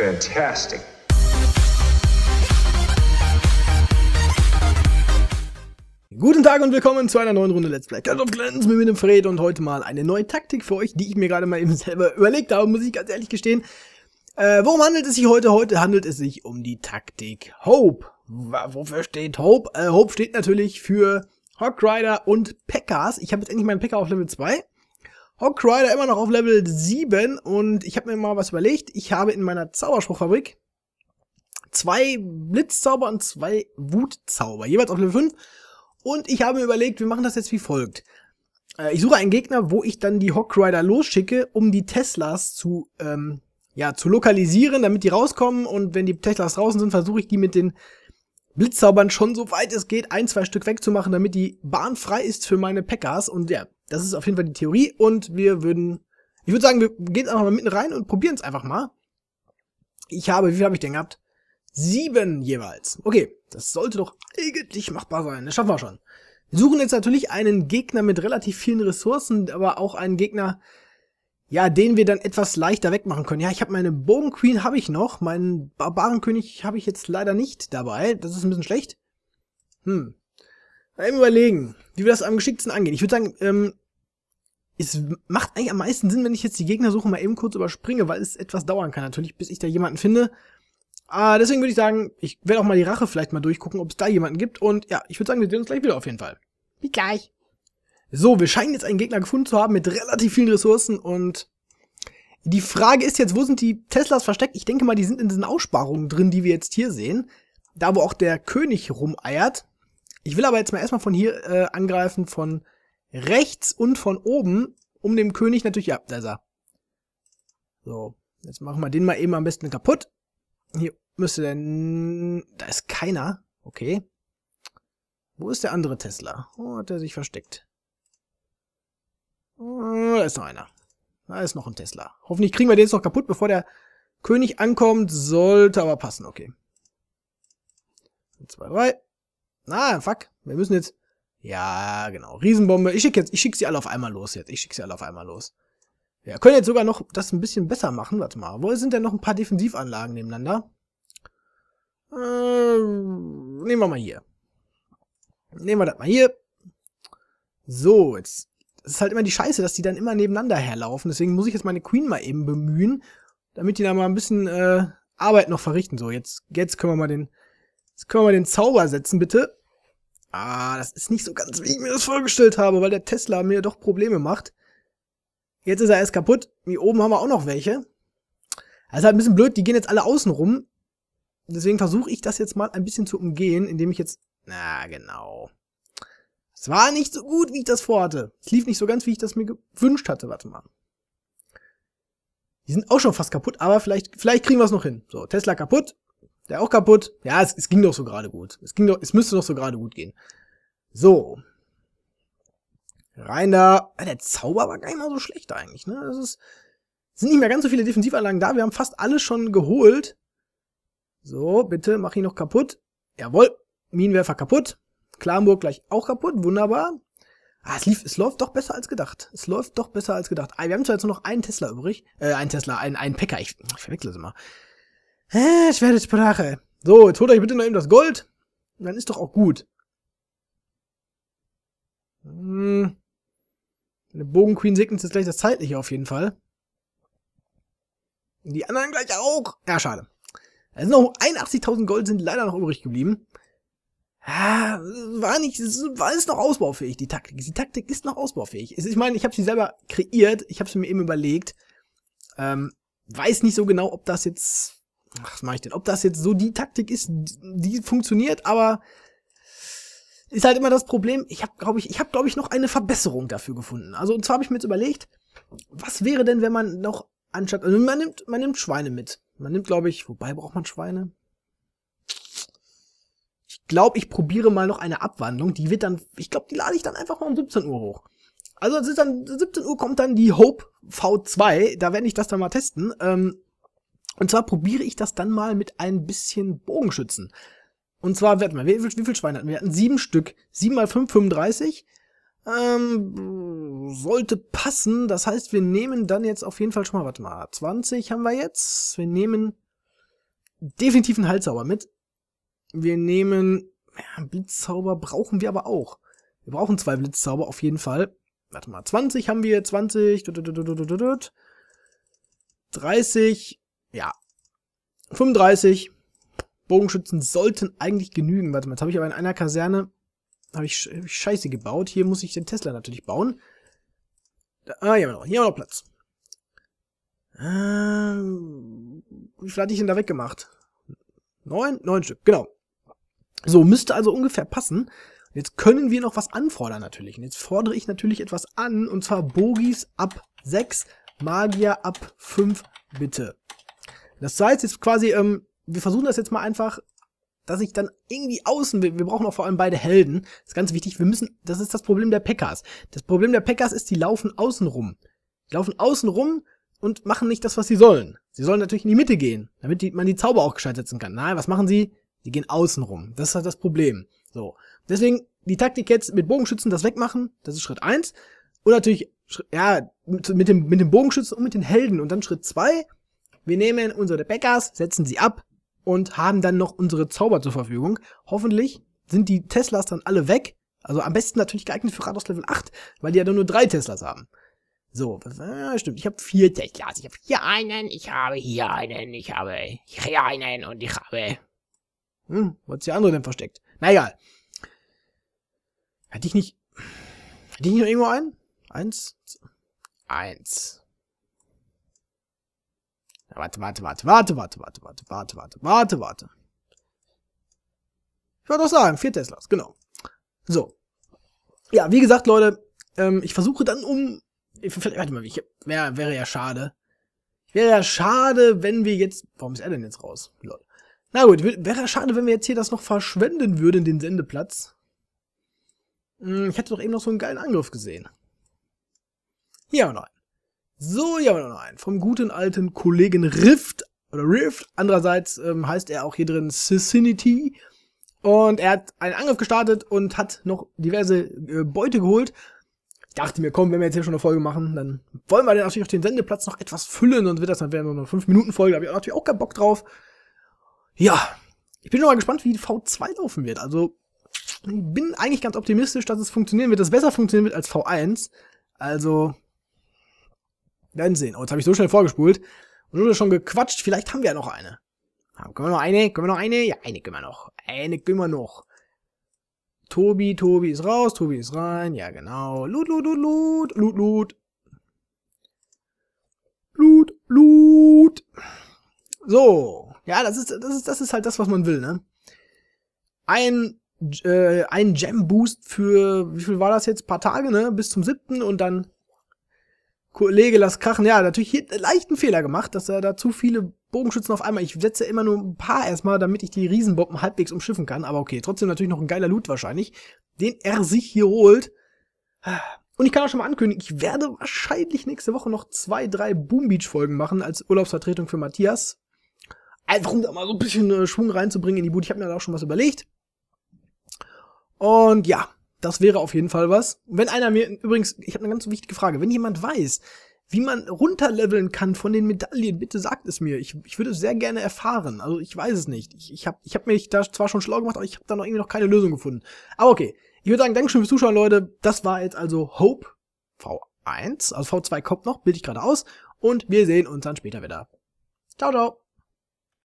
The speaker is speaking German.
fantastic. Guten Tag und willkommen zu einer neuen Runde Let's Play Clash of Clans mit dem Fred und heute mal eine neue Taktik für euch, die ich mir gerade mal eben selber überlegt habe, muss ich ganz ehrlich gestehen. Äh, worum handelt es sich heute? Heute handelt es sich um die Taktik Hope. Wofür steht Hope? Äh, Hope steht natürlich für Hawk Rider und Pekkas. Ich habe jetzt endlich meinen Pekka auf Level 2. Hawk Rider immer noch auf Level 7 und ich habe mir mal was überlegt. Ich habe in meiner Zauberspruchfabrik zwei Blitzzauber und zwei Wutzauber, jeweils auf Level 5. Und ich habe mir überlegt, wir machen das jetzt wie folgt. Äh, ich suche einen Gegner, wo ich dann die Hawk Rider losschicke, um die Teslas zu, ähm, ja, zu lokalisieren, damit die rauskommen. Und wenn die Teslas draußen sind, versuche ich die mit den Blitzzaubern schon so weit es geht, ein, zwei Stück wegzumachen, damit die Bahn frei ist für meine Packers. Und ja, das ist auf jeden Fall die Theorie und wir würden, ich würde sagen, wir gehen einfach mal mitten rein und probieren es einfach mal. Ich habe, wie viel habe ich denn gehabt? Sieben jeweils. Okay, das sollte doch eigentlich machbar sein. Das schaffen wir schon. Wir suchen jetzt natürlich einen Gegner mit relativ vielen Ressourcen, aber auch einen Gegner, ja, den wir dann etwas leichter wegmachen können. Ja, ich habe meine Bogenqueen Queen habe ich noch, meinen Barbarenkönig habe ich jetzt leider nicht dabei. Das ist ein bisschen schlecht. Hm. Mal eben überlegen, wie wir das am geschicktesten angehen. Ich würde sagen, ähm, es macht eigentlich am meisten Sinn, wenn ich jetzt die Gegnersuche mal eben kurz überspringe, weil es etwas dauern kann natürlich, bis ich da jemanden finde. Ah, deswegen würde ich sagen, ich werde auch mal die Rache vielleicht mal durchgucken, ob es da jemanden gibt. Und ja, ich würde sagen, wir sehen uns gleich wieder auf jeden Fall. Bis gleich. So, wir scheinen jetzt einen Gegner gefunden zu haben mit relativ vielen Ressourcen und die Frage ist jetzt, wo sind die Teslas versteckt? Ich denke mal, die sind in diesen Aussparungen drin, die wir jetzt hier sehen. Da, wo auch der König rumeiert. Ich will aber jetzt mal erstmal von hier äh, angreifen, von rechts und von oben, um dem König natürlich, ja, da ist er. So, jetzt machen wir den mal eben am besten kaputt. Hier müsste denn, da ist keiner. Okay. Wo ist der andere Tesla? Oh, hat er sich versteckt. Oh, da ist noch einer. Da ist noch ein Tesla. Hoffentlich kriegen wir den jetzt noch kaputt, bevor der König ankommt. Sollte aber passen, okay. Zwei, drei. Ah, fuck. Wir müssen jetzt ja, genau. Riesenbombe. Ich schicke schick sie alle auf einmal los jetzt. Ich schicke sie alle auf einmal los. ja, können jetzt sogar noch das ein bisschen besser machen. Warte mal. Wo sind denn noch ein paar Defensivanlagen nebeneinander? Äh, nehmen wir mal hier. Nehmen wir das mal hier. So, jetzt das ist halt immer die Scheiße, dass die dann immer nebeneinander herlaufen. Deswegen muss ich jetzt meine Queen mal eben bemühen, damit die da mal ein bisschen äh, Arbeit noch verrichten. So, jetzt, jetzt können wir mal den, jetzt können wir mal den Zauber setzen, bitte. Ah, das ist nicht so ganz, wie ich mir das vorgestellt habe, weil der Tesla mir doch Probleme macht. Jetzt ist er erst kaputt. Hier oben haben wir auch noch welche. Das ist halt ein bisschen blöd, die gehen jetzt alle außen rum. Deswegen versuche ich das jetzt mal ein bisschen zu umgehen, indem ich jetzt... Na, genau. Es war nicht so gut, wie ich das vorhatte. Es lief nicht so ganz, wie ich das mir gewünscht hatte. Warte mal. Die sind auch schon fast kaputt, aber vielleicht, vielleicht kriegen wir es noch hin. So, Tesla kaputt. Der auch kaputt. Ja, es, es ging doch so gerade gut. Es ging doch, es müsste doch so gerade gut gehen. So. Rein da. Ah, der Zauber war gar nicht mal so schlecht eigentlich, ne? Das ist, sind nicht mehr ganz so viele Defensivanlagen da. Wir haben fast alle schon geholt. So, bitte, mach ihn noch kaputt. Jawohl. Minenwerfer kaputt. Klarenburg gleich auch kaputt. Wunderbar. Ah, es, lief, es läuft doch besser als gedacht. Es läuft doch besser als gedacht. Ah, wir haben zwar jetzt nur noch einen Tesla übrig. Äh, einen Tesla, einen, einen Packer. Ich, ich verwechsel es immer. Hä, Schwertesprache. So, jetzt holt euch bitte noch eben das Gold. Und dann ist doch auch gut. Hm. Eine Bogenqueen Queen segnet jetzt gleich das Zeitliche auf jeden Fall. Die anderen gleich auch. Ja, schade. Also noch 81.000 Gold sind leider noch übrig geblieben. Ah, war nicht, war ist noch ausbaufähig, die Taktik. Die Taktik ist noch ausbaufähig. Ich meine, ich habe sie selber kreiert, ich habe sie mir eben überlegt. Ähm, weiß nicht so genau, ob das jetzt was mache ich denn? Ob das jetzt so die Taktik ist, die funktioniert, aber ist halt immer das Problem. Ich habe, glaube ich, ich habe, glaube ich, noch eine Verbesserung dafür gefunden. Also und zwar habe ich mir jetzt überlegt, was wäre denn, wenn man noch anstatt, also man nimmt, man nimmt Schweine mit. Man nimmt, glaube ich, wobei braucht man Schweine? Ich glaube, ich probiere mal noch eine Abwandlung. Die wird dann, ich glaube, die lade ich dann einfach mal um 17 Uhr hoch. Also es ist dann 17 Uhr kommt dann die Hope V2. Da werde ich das dann mal testen. Ähm, und zwar probiere ich das dann mal mit ein bisschen Bogenschützen. Und zwar, warte mal, wie, wie, wie viel Schweine hatten wir? Wir hatten sieben Stück. Sieben mal fünf, 35. Ähm, sollte passen. Das heißt, wir nehmen dann jetzt auf jeden Fall schon mal, warte mal, 20 haben wir jetzt. Wir nehmen definitiv einen Halssauber mit. Wir nehmen, ja, Blitzzauber brauchen wir aber auch. Wir brauchen zwei Blitzzauber auf jeden Fall. Warte mal, 20 haben wir, 20, 30, ja. 35. Bogenschützen sollten eigentlich genügen. Warte mal, jetzt habe ich aber in einer Kaserne habe ich, hab ich Scheiße gebaut. Hier muss ich den Tesla natürlich bauen. Da, ah, hier haben wir noch, hier haben wir noch Platz. Ähm, wie viel hatte ich denn da weggemacht? Neun? Neun Stück, genau. So, müsste also ungefähr passen. Jetzt können wir noch was anfordern natürlich. Und jetzt fordere ich natürlich etwas an, und zwar Bogis ab 6, Magier ab 5, bitte. Das heißt jetzt quasi, ähm, wir versuchen das jetzt mal einfach, dass ich dann irgendwie außen, wir, wir brauchen auch vor allem beide Helden, das ist ganz wichtig, wir müssen, das ist das Problem der Packers. Das Problem der Packers ist, die laufen außen rum. Die laufen außen rum und machen nicht das, was sie sollen. Sie sollen natürlich in die Mitte gehen, damit die, man die Zauber auch gescheit setzen kann. Nein, was machen sie? Die gehen außen rum. Das ist halt das Problem. So. Deswegen die Taktik jetzt mit Bogenschützen das wegmachen, das ist Schritt eins Und natürlich, ja, mit dem, mit dem Bogenschützen und mit den Helden. Und dann Schritt zwei wir nehmen unsere Bäckers, setzen sie ab und haben dann noch unsere Zauber zur Verfügung. Hoffentlich sind die Teslas dann alle weg. Also am besten natürlich geeignet für Rathaus Level 8, weil die ja nur drei Teslas haben. So, äh, stimmt, ich habe vier Teslas. Also ich habe hier einen, ich habe hier einen, ich habe hier einen und ich habe... Hm, wo ist die andere denn versteckt? Na egal. Hatte ich nicht... Hatte ich nicht noch irgendwo einen? Eins? Eins. Warte, warte, warte, warte, warte, warte, warte, warte, warte, warte, warte. Ich wollte doch sagen, vier Teslas, genau. So. Ja, wie gesagt, Leute, ähm, ich versuche dann um. Warte mal, ich, wär, wäre ja schade. Wäre ja schade, wenn wir jetzt. Warum ist er denn jetzt raus? Lol. Na gut, wäre ja schade, wenn wir jetzt hier das noch verschwenden würden, den Sendeplatz. Hm, ich hätte doch eben noch so einen geilen Angriff gesehen. Hier haben wir noch einen. So, hier haben wir noch einen. Vom guten alten Kollegen Rift oder Rift. Andererseits ähm, heißt er auch hier drin Sicinity. Und er hat einen Angriff gestartet und hat noch diverse äh, Beute geholt. Ich dachte mir, komm, wenn wir jetzt hier schon eine Folge machen, dann wollen wir natürlich auch den Sendeplatz noch etwas füllen, sonst wird das dann wieder nur eine 5-Minuten-Folge. Da habe ich natürlich auch keinen Bock drauf. Ja, ich bin schon mal gespannt, wie die V2 laufen wird. Also, ich bin eigentlich ganz optimistisch, dass es funktionieren wird, dass es besser funktionieren wird als V1. Also, werden sehen. Oh, jetzt habe ich so schnell vorgespult. Und so schon gequatscht. Vielleicht haben wir ja noch eine. Ja, ah, können wir noch eine? Können wir noch eine? Ja, eine können wir noch. Eine können wir noch. Tobi, Tobi ist raus, Tobi ist rein. Ja, genau. Loot, loot, loot, loot. Loot, loot. Loot, loot. So. Ja, das ist, das ist, das ist halt das, was man will, ne? Ein, äh, ein Gem-Boost für, wie viel war das jetzt? Ein paar Tage, ne? Bis zum siebten und dann Kollege, lass krachen. Ja, natürlich hier leichten Fehler gemacht, dass er da zu viele Bogenschützen auf einmal. Ich setze immer nur ein paar erstmal, damit ich die Riesenbomben halbwegs umschiffen kann. Aber okay, trotzdem natürlich noch ein geiler Loot wahrscheinlich, den er sich hier holt. Und ich kann auch schon mal ankündigen, ich werde wahrscheinlich nächste Woche noch zwei, drei Boom Beach Folgen machen als Urlaubsvertretung für Matthias. Einfach um da mal so ein bisschen äh, Schwung reinzubringen in die Boot. Ich habe mir da auch schon was überlegt. Und ja, das wäre auf jeden Fall was. Wenn einer mir, übrigens, ich habe eine ganz wichtige Frage, wenn jemand weiß, wie man runterleveln kann von den Medaillen, bitte sagt es mir. Ich, ich würde es sehr gerne erfahren. Also ich weiß es nicht. Ich, ich habe ich hab mich da zwar schon schlau gemacht, aber ich habe da noch irgendwie noch keine Lösung gefunden. Aber okay. Ich würde sagen, Dankeschön fürs Zuschauen, Leute. Das war jetzt also Hope V1. Also V2 kommt noch, bilde ich gerade aus. Und wir sehen uns dann später wieder. Ciao, ciao.